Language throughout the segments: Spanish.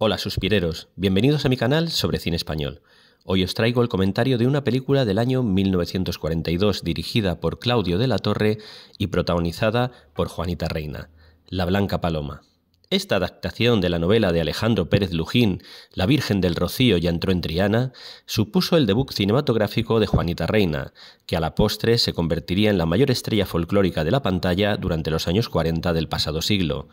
Hola suspireros, bienvenidos a mi canal sobre cine español. Hoy os traigo el comentario de una película del año 1942 dirigida por Claudio de la Torre y protagonizada por Juanita Reina, La Blanca Paloma. Esta adaptación de la novela de Alejandro Pérez Lujín, La Virgen del Rocío y entró en Triana, supuso el debut cinematográfico de Juanita Reina, que a la postre se convertiría en la mayor estrella folclórica de la pantalla durante los años 40 del pasado siglo.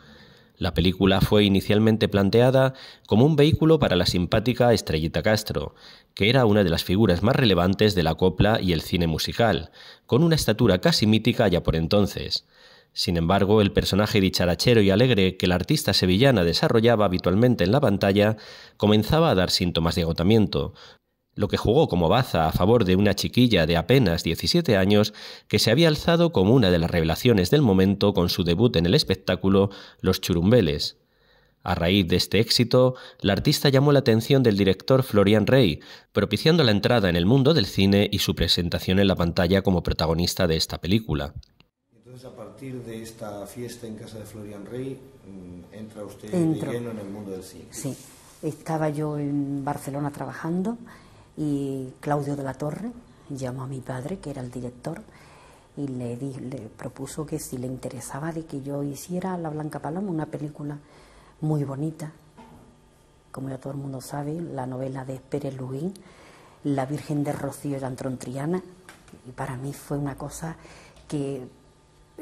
La película fue inicialmente planteada como un vehículo para la simpática Estrellita Castro, que era una de las figuras más relevantes de la copla y el cine musical, con una estatura casi mítica ya por entonces. Sin embargo, el personaje dicharachero y alegre que la artista sevillana desarrollaba habitualmente en la pantalla comenzaba a dar síntomas de agotamiento, lo que jugó como baza a favor de una chiquilla de apenas 17 años que se había alzado como una de las revelaciones del momento con su debut en el espectáculo Los Churumbeles. A raíz de este éxito, la artista llamó la atención del director Florian Rey, propiciando la entrada en el mundo del cine y su presentación en la pantalla como protagonista de esta película. Entonces, a partir de esta fiesta en casa de Florian Rey, mm, entra usted en el mundo del cine. Sí, estaba yo en Barcelona trabajando y Claudio de la Torre llamó a mi padre, que era el director, y le, le propuso que si le interesaba de que yo hiciera La Blanca Paloma, una película muy bonita. Como ya todo el mundo sabe, la novela de Pérez Luguín, La Virgen de Rocío y Antrón y para mí fue una cosa que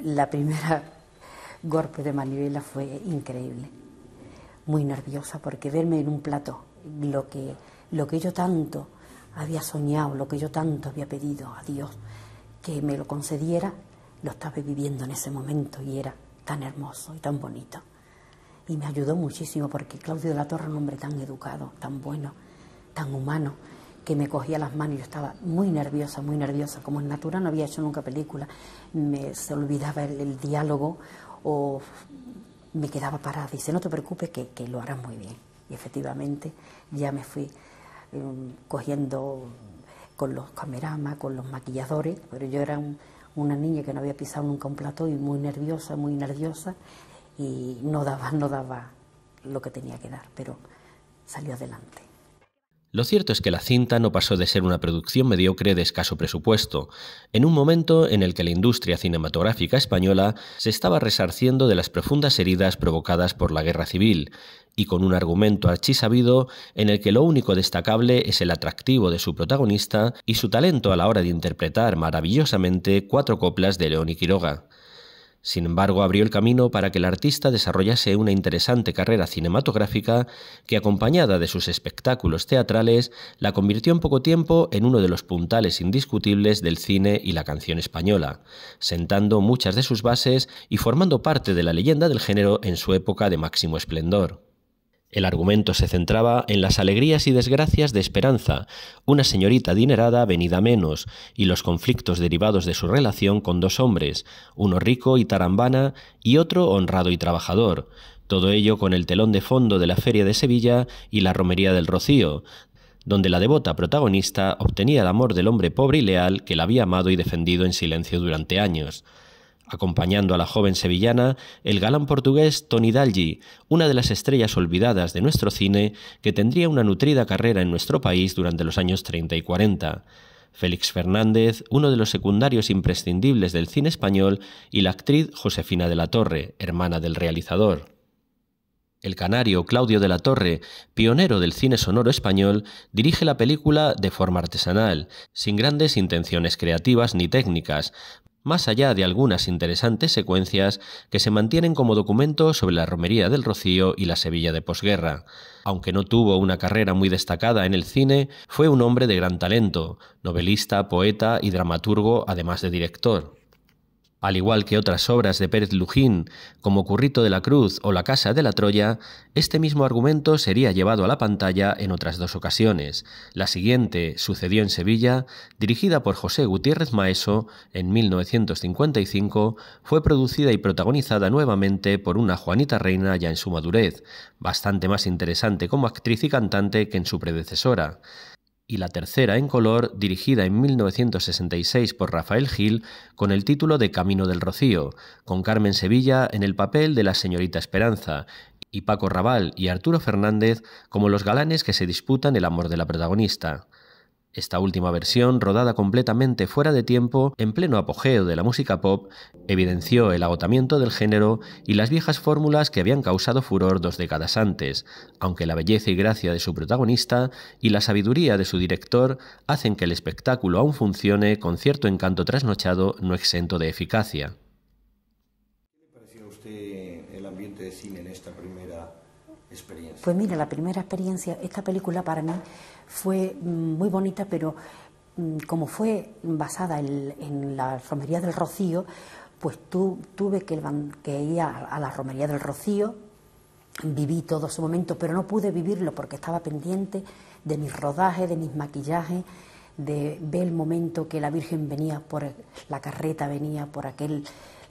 la primera golpe de manivela fue increíble. Muy nerviosa porque verme en un plato, lo que, lo que yo tanto había soñado, lo que yo tanto había pedido a Dios que me lo concediera, lo estaba viviendo en ese momento y era tan hermoso y tan bonito. Y me ayudó muchísimo porque Claudio de la Torre un hombre tan educado, tan bueno, tan humano, que me cogía las manos y yo estaba muy nerviosa, muy nerviosa. Como en natural no había hecho nunca película, me, se olvidaba el, diálogo o me quedaba parada. Dice, no te preocupes que, que lo harás muy bien. Y efectivamente ya me fui Mm, cogiendo con los cameramas, con los maquilladores, pero yo era una niña que no había pisado nunca un plató y muy nerviosa, muy nerviosa, y no daba, no daba lo que tenía que dar, pero salió adelante. Lo cierto es que la cinta no pasó de ser una producción mediocre de escaso presupuesto, en un momento en el que la industria cinematográfica española se estaba resarciendo de las profundas heridas provocadas por la guerra civil, y con un argumento archisabido en el que lo único destacable es el atractivo de su protagonista y su talento a la hora de interpretar maravillosamente cuatro coplas de León y Quiroga. Sin embargo, abrió el camino para que el artista desarrollase una interesante carrera cinematográfica que, acompañada de sus espectáculos teatrales, la convirtió en poco tiempo en uno de los puntales indiscutibles del cine y la canción española, sentando muchas de sus bases y formando parte de la leyenda del género en su época de máximo esplendor. El argumento se centraba en las alegrías y desgracias de Esperanza, una señorita adinerada venida menos, y los conflictos derivados de su relación con dos hombres, uno rico y tarambana y otro honrado y trabajador, todo ello con el telón de fondo de la Feria de Sevilla y la Romería del Rocío, donde la devota protagonista obtenía el amor del hombre pobre y leal que la había amado y defendido en silencio durante años. Acompañando a la joven sevillana, el galán portugués Tony Dalgi, una de las estrellas olvidadas de nuestro cine, que tendría una nutrida carrera en nuestro país durante los años 30 y 40. Félix Fernández, uno de los secundarios imprescindibles del cine español, y la actriz Josefina de la Torre, hermana del realizador. El canario Claudio de la Torre, pionero del cine sonoro español, dirige la película de forma artesanal, sin grandes intenciones creativas ni técnicas, más allá de algunas interesantes secuencias que se mantienen como documento sobre la romería del Rocío y la Sevilla de posguerra. Aunque no tuvo una carrera muy destacada en el cine, fue un hombre de gran talento, novelista, poeta y dramaturgo, además de director. Al igual que otras obras de Pérez Lujín, como Currito de la Cruz o La Casa de la Troya, este mismo argumento sería llevado a la pantalla en otras dos ocasiones. La siguiente sucedió en Sevilla, dirigida por José Gutiérrez Maeso en 1955, fue producida y protagonizada nuevamente por una Juanita Reina ya en su madurez, bastante más interesante como actriz y cantante que en su predecesora y la tercera en color, dirigida en 1966 por Rafael Gil, con el título de Camino del Rocío, con Carmen Sevilla en el papel de la señorita Esperanza, y Paco Raval y Arturo Fernández como los galanes que se disputan el amor de la protagonista. Esta última versión, rodada completamente fuera de tiempo, en pleno apogeo de la música pop, evidenció el agotamiento del género y las viejas fórmulas que habían causado furor dos décadas antes, aunque la belleza y gracia de su protagonista y la sabiduría de su director hacen que el espectáculo aún funcione con cierto encanto trasnochado no exento de eficacia. ¿Qué le pareció a usted el ambiente de cine en esta primera pues mira, la primera experiencia, esta película para mí fue mm, muy bonita, pero mm, como fue basada en, la romería del Rocío, pues tu, tuve que, ir a, la romería del Rocío, viví todo su momento, pero no pude vivirlo porque estaba pendiente de mis rodajes, de mis maquillajes de ver el momento que la Virgen venía por la carreta, venía por aquel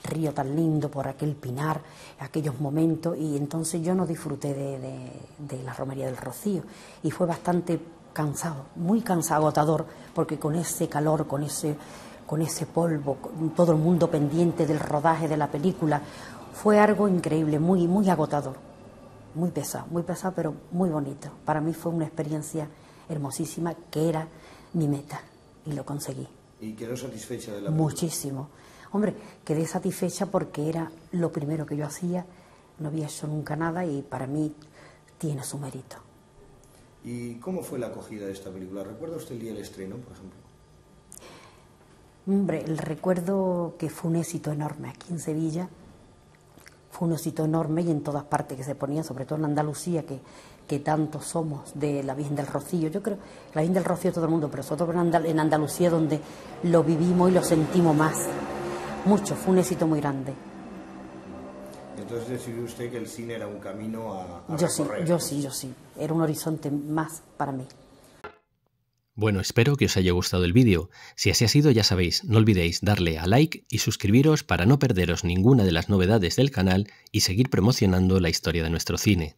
río tan lindo, por aquel pinar, aquellos momentos, y entonces yo no disfruté de, de, la romería del Rocío, y fue bastante cansado, muy cansado, agotador, porque con ese calor, con ese, con ese polvo, todo el mundo pendiente del rodaje de la película, fue algo increíble, muy, muy agotador, muy pesado, muy pesado, pero muy bonito. Para mí fue una experiencia hermosísima que era mi meta y lo conseguí. ¿Y quedó satisfecha de la Muchísimo. Hombre, quedé satisfecha porque era lo primero que yo hacía, no había hecho nunca nada y para mí tiene su mérito. ¿Y cómo fue la acogida de esta película? ¿Recuerda usted el día del estreno, por ejemplo? Hombre, el recuerdo que fue un éxito enorme aquí en Sevilla un éxito enorme y en todas partes que se ponía, sobre todo en Andalucía, que, que tantos somos de la Virgen del Rocío. Yo creo, la Virgen del Rocío todo el mundo, pero nosotros en, Andalucía donde lo vivimos y lo sentimos más. Mucho, fue un éxito muy grande. Entonces decidió usted que el cine era un camino a... yo sí, yo sí, yo sí. Era un horizonte más para mí. Bueno, espero que os haya gustado el vídeo. Si así ha sido, ya sabéis, no olvidéis darle a like y suscribiros para no perderos ninguna de las novedades del canal y seguir promocionando la historia de nuestro cine.